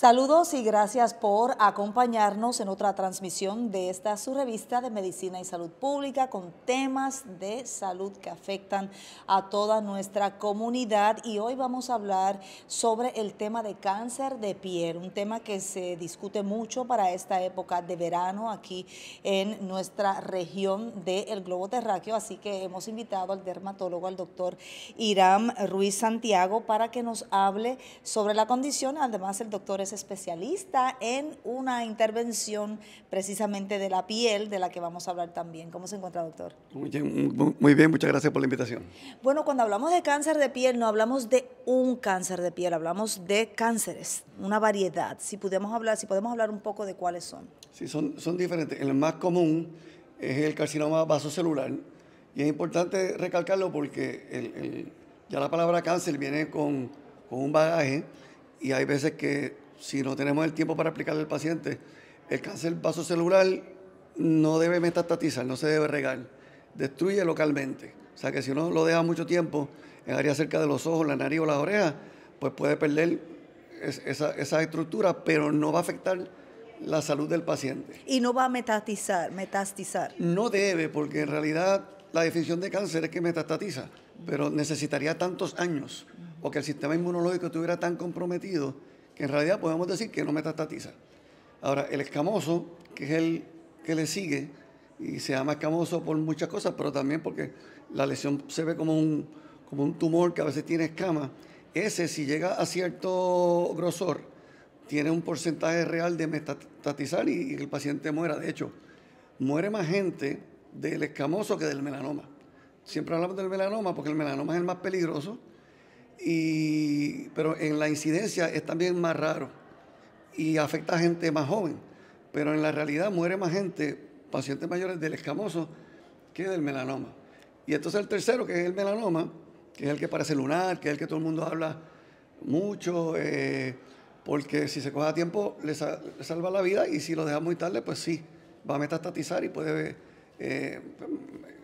Saludos y gracias por acompañarnos en otra transmisión de esta su revista de Medicina y Salud Pública con temas de salud que afectan a toda nuestra comunidad y hoy vamos a hablar sobre el tema de cáncer de piel, un tema que se discute mucho para esta época de verano aquí en nuestra región del globo terráqueo, así que hemos invitado al dermatólogo, al doctor Iram Ruiz Santiago, para que nos hable sobre la condición, además el doctor es especialista en una intervención precisamente de la piel, de la que vamos a hablar también. ¿Cómo se encuentra, doctor? Muy bien, muchas gracias por la invitación. Bueno, cuando hablamos de cáncer de piel, no hablamos de un cáncer de piel, hablamos de cánceres, una variedad. Si podemos hablar, si podemos hablar un poco de cuáles son. Sí, son, son diferentes. El más común es el carcinoma vasocelular. Y es importante recalcarlo porque ya la palabra cáncer viene con, con, un bagaje y hay veces que si no tenemos el tiempo para explicarle al paciente, el cáncer vasocelular no debe metastatizar, no se debe regar, destruye localmente. O sea que si uno lo deja mucho tiempo en área cerca de los ojos, la nariz o las orejas, pues puede perder esa, estructura, pero no va a afectar la salud del paciente. Y no va a metastizar, metastizar. No debe, porque en realidad la definición de cáncer es que metastatiza, pero necesitaría tantos años Porque el sistema inmunológico estuviera tan comprometido en realidad podemos decir que no metastatiza. Ahora, el escamoso, que es el que le sigue, y se llama escamoso por muchas cosas, pero también porque la lesión se ve como un, como un tumor que a veces tiene escama ese si llega a cierto grosor, tiene un porcentaje real de metastatizar y, y el paciente muera. De hecho, muere más gente del escamoso que del melanoma. Siempre hablamos del melanoma porque el melanoma es el más peligroso y, pero en la incidencia es también más raro y afecta a gente más joven. Pero en la realidad muere más gente, pacientes mayores del escamoso, que del melanoma. Y entonces el tercero, que es el melanoma, que es el que parece lunar, que es el que todo el mundo habla mucho, eh, porque si se coja a tiempo le, salva la vida y si lo deja muy tarde, pues sí, va a metastatizar y puede eh,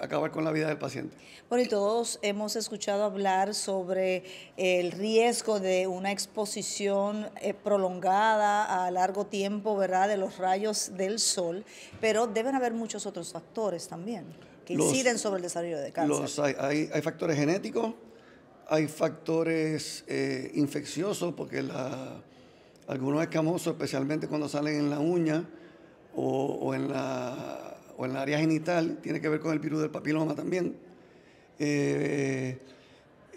acabar con la vida del paciente. Bueno, y todos hemos escuchado hablar sobre el riesgo de una exposición eh, prolongada a largo tiempo, ¿verdad?, de los rayos del sol, pero deben haber muchos otros factores también que inciden sobre el desarrollo de cáncer. hay, factores genéticos, hay factores eh, infecciosos, porque la, algunos escamosos, especialmente cuando salen en la uña o en la o en la área genital, tiene que ver con el virus del papiloma también. Eh,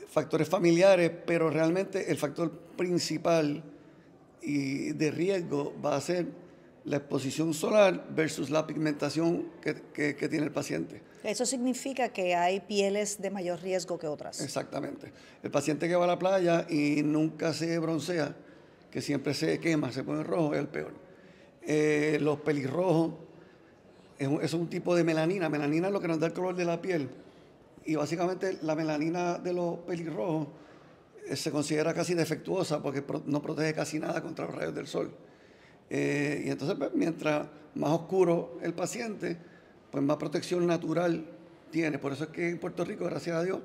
factores familiares, pero realmente el factor principal y de riesgo va a ser la exposición solar versus la pigmentación que, tiene el paciente. Eso significa que hay pieles de mayor riesgo que otras. Exactamente. El paciente que va a la playa y nunca se broncea, que siempre se quema, se pone rojo, es el peor. Eh, los pelirrojos, es un, es un tipo de melanina. Melanina es lo que nos da el color de la piel. Y básicamente la melanina de los pelirrojos eh, se considera casi defectuosa porque no protege casi nada contra los rayos del sol. Eh, y entonces, pues, mientras más oscuro el paciente, pues más protección natural tiene. Por eso es que en Puerto Rico, gracias a Dios,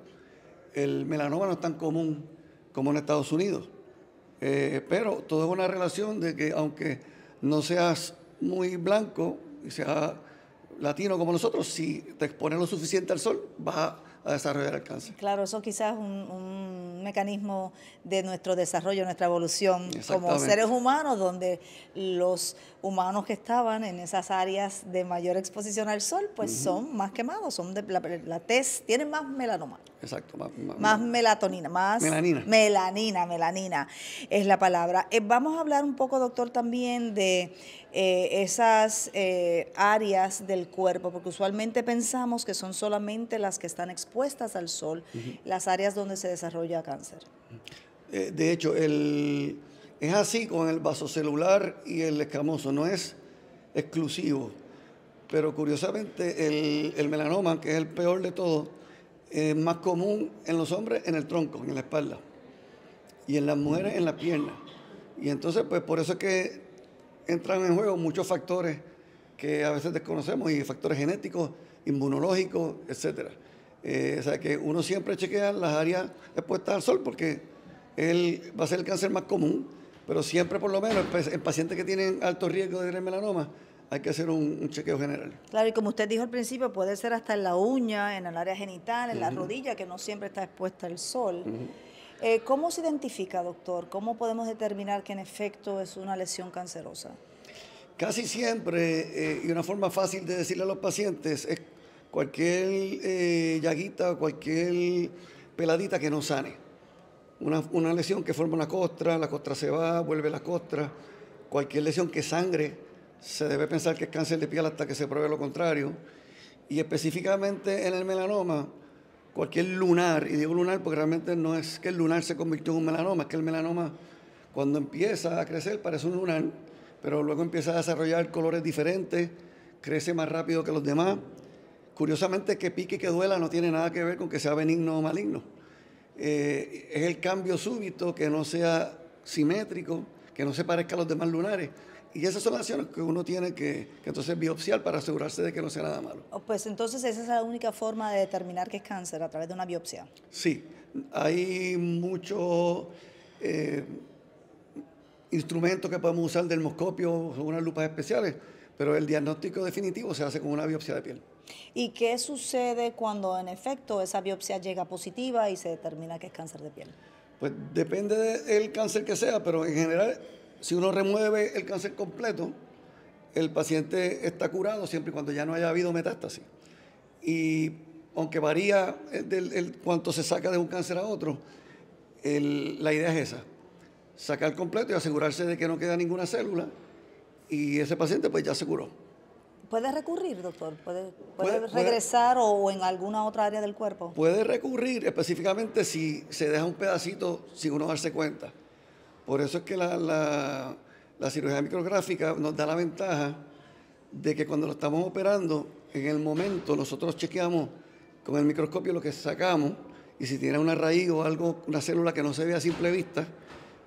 el melanoma no es tan común como en Estados Unidos. Eh, pero todo es una relación de que aunque no seas muy blanco y seas latino como nosotros, si te expones lo suficiente al sol, va. a a desarrollar el cáncer. Claro, eso quizás es un, mecanismo de nuestro desarrollo, nuestra evolución como seres humanos, donde los humanos que estaban en esas áreas de mayor exposición al sol, pues son más quemados, son la, tienen más melanoma. Exacto, más, melatonina, más melanina. Melanina, es la palabra. Eh, vamos a hablar un poco, doctor, también de eh, esas eh, áreas del cuerpo, porque usualmente pensamos que son solamente las que están expuestas puestas al sol, las áreas donde se desarrolla cáncer. Eh, de hecho, el, es así con el vasocelular y el escamoso, no es exclusivo. Pero curiosamente, el, el melanoma, que es el peor de todos, es más común en los hombres en el tronco, en la espalda, y en las mujeres en la pierna. Y entonces, pues por eso es que entran en juego muchos factores que a veces desconocemos y factores genéticos, inmunológicos, etcétera. Eh, o sea que uno siempre chequea las áreas expuestas al sol porque él va a ser el cáncer más común, pero siempre por lo menos en pacientes que tienen alto riesgo de tener melanoma hay que hacer un, chequeo general. Claro, y como usted dijo al principio, puede ser hasta en la uña, en el área genital, en la rodilla, que no siempre está expuesta al sol. Eh, ¿Cómo se identifica, doctor? ¿Cómo podemos determinar que en efecto es una lesión cancerosa? Casi siempre, eh, y una forma fácil de decirle a los pacientes, es cualquier eh, llaguita, cualquier peladita que no sane. Una, una, lesión que forma una costra, la costra se va, vuelve la costra. Cualquier lesión que sangre, se debe pensar que es cáncer de piel hasta que se pruebe lo contrario. Y específicamente en el melanoma, cualquier lunar, y digo lunar porque realmente no es que el lunar se convirtió en un melanoma, es que el melanoma cuando empieza a crecer parece un lunar, pero luego empieza a desarrollar colores diferentes, crece más rápido que los demás Curiosamente que pique y que duela no tiene nada que ver con que sea benigno o maligno. Eh, es el cambio súbito que no sea simétrico, que no se parezca a los demás lunares. Y esas son las acciones que uno tiene que, que, entonces biopsiar para asegurarse de que no sea nada malo. Oh, pues entonces esa es la única forma de determinar que es cáncer a través de una biopsia. Sí, hay muchos eh, instrumentos que podemos usar, o unas lupas especiales, pero el diagnóstico definitivo se hace con una biopsia de piel. ¿Y qué sucede cuando en efecto esa biopsia llega positiva y se determina que es cáncer de piel? Pues depende del cáncer que sea, pero en general, si uno remueve el cáncer completo, el paciente está curado siempre y cuando ya no haya habido metástasis. Y aunque varía eh, el, cuánto se saca de un cáncer a otro, la idea es esa, sacar completo y asegurarse de que no queda ninguna célula y ese paciente pues ya se curó. ¿Puede recurrir, doctor? ¿Puede, regresar o en alguna otra área del cuerpo? Puede recurrir específicamente si se deja un pedacito sin uno darse cuenta. Por eso es que la, la cirugía micrográfica nos da la ventaja de que cuando lo estamos operando, en el momento nosotros chequeamos con el microscopio lo que sacamos y si tiene una raíz o algo, una célula que no se ve a simple vista,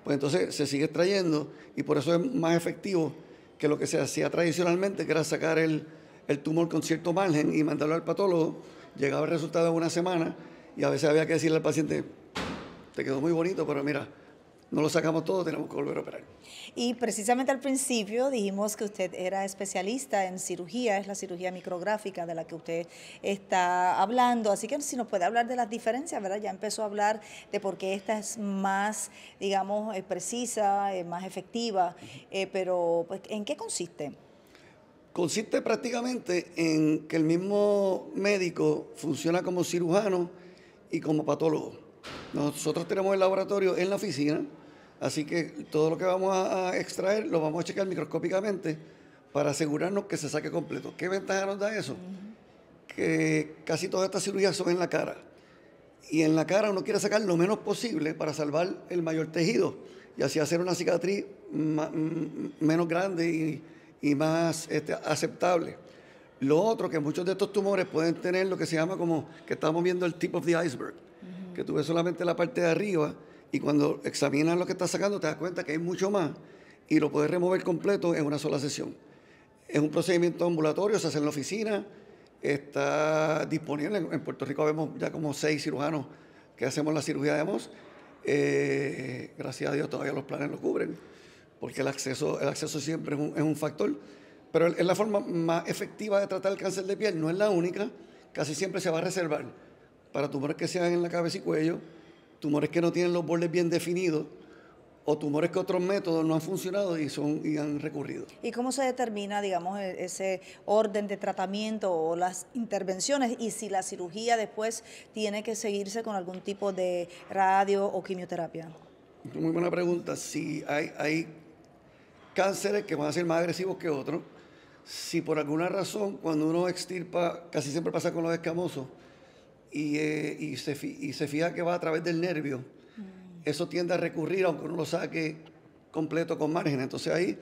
pues entonces se sigue extrayendo y por eso es más efectivo que lo que se hacía tradicionalmente, que era sacar el, el tumor con cierto margen y mandarlo al patólogo, llegaba el resultado en una semana y a veces había que decirle al paciente, te quedó muy bonito, pero mira, no lo sacamos todo, tenemos que volver a operar. Y precisamente al principio dijimos que usted era especialista en cirugía, es la cirugía micrográfica de la que usted está hablando, así que si nos puede hablar de las diferencias, ¿verdad? Ya empezó a hablar de por qué esta es más, digamos, eh, precisa, eh, más efectiva, eh, pero pues, ¿en qué consiste? Consiste prácticamente en que el mismo médico funciona como cirujano y como patólogo. Nosotros tenemos el laboratorio en la oficina, Así que todo lo que vamos a extraer lo vamos a checar microscópicamente para asegurarnos que se saque completo. ¿Qué ventaja nos da eso? Que casi todas estas cirugías son en la cara. Y en la cara uno quiere sacar lo menos posible para salvar el mayor tejido y así hacer una cicatriz menos grande y, más este, aceptable. Lo otro, que muchos de estos tumores pueden tener lo que se llama como que estamos viendo el tip of the iceberg, que tú ves solamente la parte de arriba y cuando examinas lo que estás sacando, te das cuenta que hay mucho más y lo puedes remover completo en una sola sesión. Es un procedimiento ambulatorio, se hace en la oficina, está disponible. En Puerto Rico vemos ya como seis cirujanos que hacemos la cirugía de MOS. Eh, gracias a Dios todavía los planes lo cubren, porque el acceso, el acceso siempre es un, es un factor. Pero es la forma más efectiva de tratar el cáncer de piel, no es la única, casi siempre se va a reservar para tumores que sean en la cabeza y cuello, tumores que no tienen los bordes bien definidos o tumores que otros métodos no han funcionado y son han recurrido. ¿Y cómo se determina, digamos, e-, ese orden de tratamiento o las intervenciones y si la cirugía después tiene que seguirse con algún tipo de radio o quimioterapia? Muy buena pregunta. Si hay, hay cánceres que van a ser más agresivos que otros, si por alguna razón cuando uno extirpa, casi siempre pasa con los escamosos, eh, y, se, fija que va a través del nervio, mm. eso tiende a recurrir aunque uno lo saque completo con margen. Entonces ahí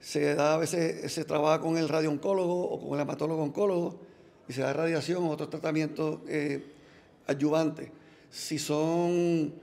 se da, a veces se trabaja con el radiooncólogo o con el hematólogo oncólogo y se da radiación o otros tratamientos eh, Si son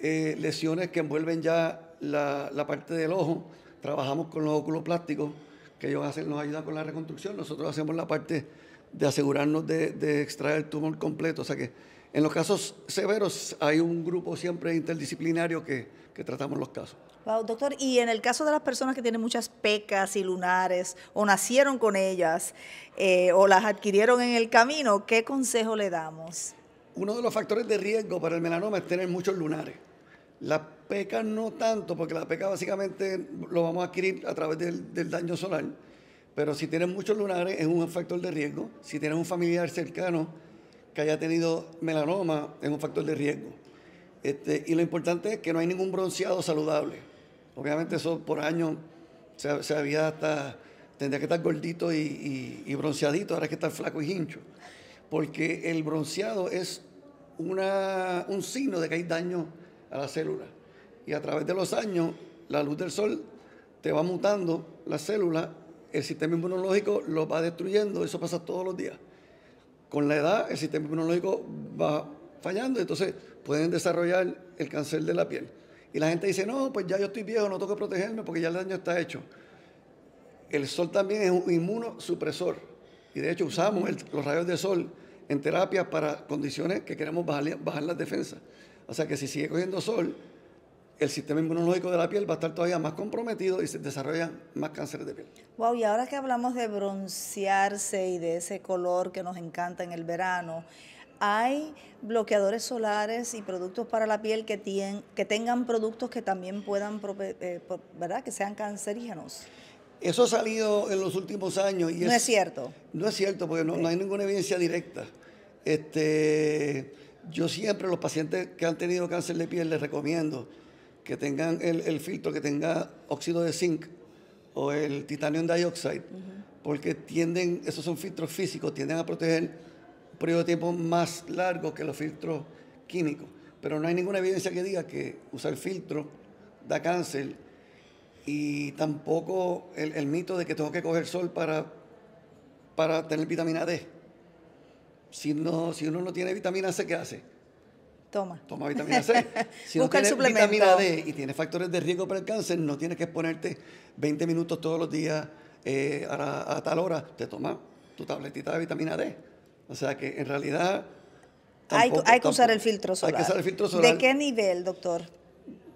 eh, lesiones que envuelven ya la, parte del ojo, trabajamos con los óculos plásticos que ellos hacen, nos ayudan con la reconstrucción, nosotros hacemos la parte de asegurarnos de, extraer el tumor completo. O sea que en los casos severos hay un grupo siempre interdisciplinario que, tratamos los casos. doctor, y en el caso de las personas que tienen muchas pecas y lunares o nacieron con ellas eh, o las adquirieron en el camino, ¿qué consejo le damos? Uno de los factores de riesgo para el melanoma es tener muchos lunares. Las pecas no tanto, porque la peca básicamente lo vamos a adquirir a través del daño solar pero si tienes muchos lunares, es un factor de riesgo. Si tienes un familiar cercano que haya tenido melanoma, es un factor de riesgo. Este, y lo importante es que no hay ningún bronceado saludable. Obviamente eso por años se, había hasta... Tendría que estar gordito y, bronceadito, ahora hay que estar flaco y hincho. Porque el bronceado es una, un signo de que hay daño a la célula. Y a través de los años, la luz del sol te va mutando la célula el sistema inmunológico lo va destruyendo, eso pasa todos los días. Con la edad, el sistema inmunológico va fallando, entonces pueden desarrollar el cáncer de la piel. Y la gente dice, no, pues ya yo estoy viejo, no tengo que protegerme porque ya el daño está hecho. El sol también es un inmunosupresor. Y de hecho usamos los rayos de sol en terapia para condiciones que queremos bajar, bajar las defensas. O sea que si sigue cogiendo sol, el sistema inmunológico de la piel va a estar todavía más comprometido y se desarrollan más cánceres de piel. Wow, y ahora que hablamos de broncearse y de ese color que nos encanta en el verano, ¿hay bloqueadores solares y productos para la piel que, tienen, que tengan productos que también puedan, eh, ¿verdad?, que sean cancerígenos. Eso ha salido en los últimos años. Y no es, cierto. No es cierto, porque no, hay ninguna evidencia directa. Este, yo siempre, los pacientes que han tenido cáncer de piel, les recomiendo que tengan el, filtro que tenga óxido de zinc o el titanium dioxide, porque tienden, esos son filtros físicos, tienden a proteger un periodo de tiempo más largo que los filtros químicos. Pero no hay ninguna evidencia que diga que usar filtro da cáncer y tampoco el, mito de que tengo que coger sol para, para tener vitamina D. Si, no, si uno no tiene vitamina C, ¿qué hace? Toma. Toma vitamina C. Si no tienes vitamina D y tienes factores de riesgo para el cáncer, no tienes que exponerte 20 minutos todos los días eh, a, tal hora. Te toma tu tabletita de vitamina D. O sea que en realidad... hay, que usar el filtro solar. Hay que usar el filtro solar. ¿De qué nivel, doctor?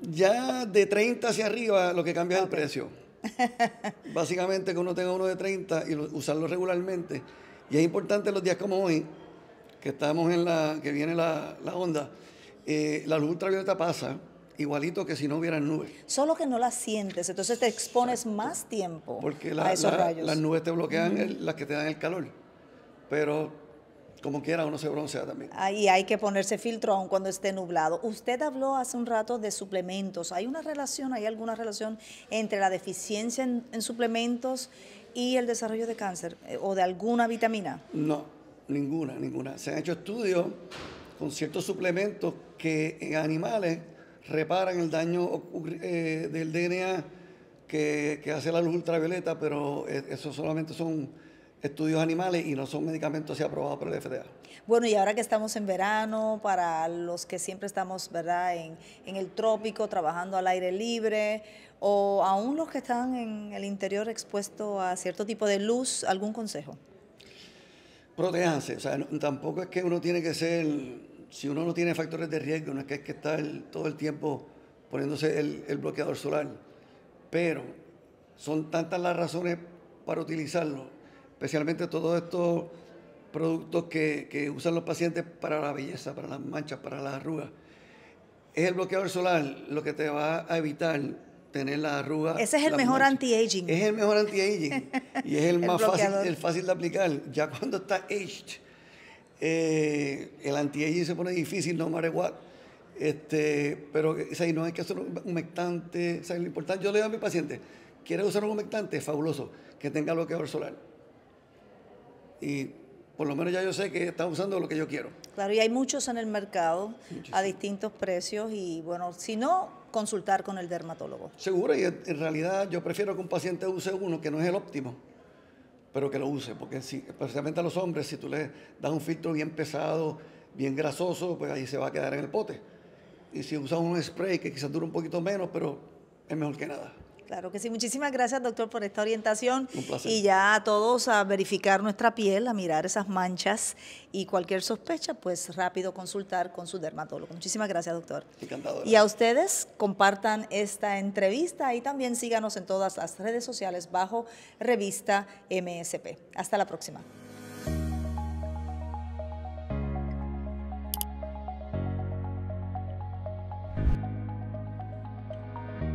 Ya de 30 hacia arriba lo que cambia es el precio. Básicamente que uno tenga uno de 30 y usarlo regularmente. Y es importante los días como hoy, que estamos en la, que viene la, onda, eh, la luz ultravioleta pasa igualito que si no hubiera nubes. Solo que no la sientes, entonces te expones más tiempo a esos rayos. las nubes te bloquean, las que te dan el calor, pero como quiera uno se broncea también. Ahí hay que ponerse filtro aun cuando esté nublado. Usted habló hace un rato de suplementos. ¿Hay una relación, hay alguna relación entre la deficiencia en suplementos y el desarrollo de cáncer eh, o de alguna vitamina? No, Ninguna, ninguna. Se han hecho estudios con ciertos suplementos que en animales reparan el daño eh, del DNA que, hace la luz ultravioleta, pero e, eso solamente son estudios animales y no son medicamentos aprobados por el FDA. Bueno, y ahora que estamos en verano, para los que siempre estamos ¿verdad? En, en el trópico, trabajando al aire libre, o aún los que están en el interior expuestos a cierto tipo de luz, ¿algún consejo? protejanse. O sea, tampoco es que uno tiene que ser, si uno no tiene factores de riesgo, no es que hay que estar todo el tiempo poniéndose el, bloqueador solar. Pero son tantas las razones para utilizarlo, especialmente todos estos productos que, que, usan los pacientes para la belleza, para las manchas, para las arrugas. Es el bloqueador solar lo que te va a evitar tener la arruga. Ese es el mejor anti-aging. Es el mejor anti-aging y es el, más fácil, el fácil de aplicar. Ya cuando está aged, eh, el anti-aging se pone difícil, no matter Este, pero o sea, no hay que hacer un humectante. O sea, lo importante, yo le digo a mi paciente, ¿quiere usar un humectante? Fabuloso, que tenga bloqueador solar. Y por lo menos ya yo sé que está usando lo que yo quiero. Claro, y hay muchos en el mercado a distintos precios y bueno, si no, consultar con el dermatólogo. Seguro, y en realidad yo prefiero que un paciente use uno que no es el óptimo, pero que lo use, porque especialmente a los hombres, si tú le das un filtro bien pesado, bien grasoso, pues ahí se va a quedar en el pote. Y si usas un spray que quizás dura un poquito menos, pero es mejor que nada. Claro que sí. Muchísimas gracias, doctor, por esta orientación. Un placer. Y ya a todos a verificar nuestra piel, a mirar esas manchas y cualquier sospecha, pues rápido consultar con su dermatólogo. Muchísimas gracias, doctor. Encantado. Y a ustedes compartan esta entrevista y también síganos en todas las redes sociales bajo revista MSP. Hasta la próxima.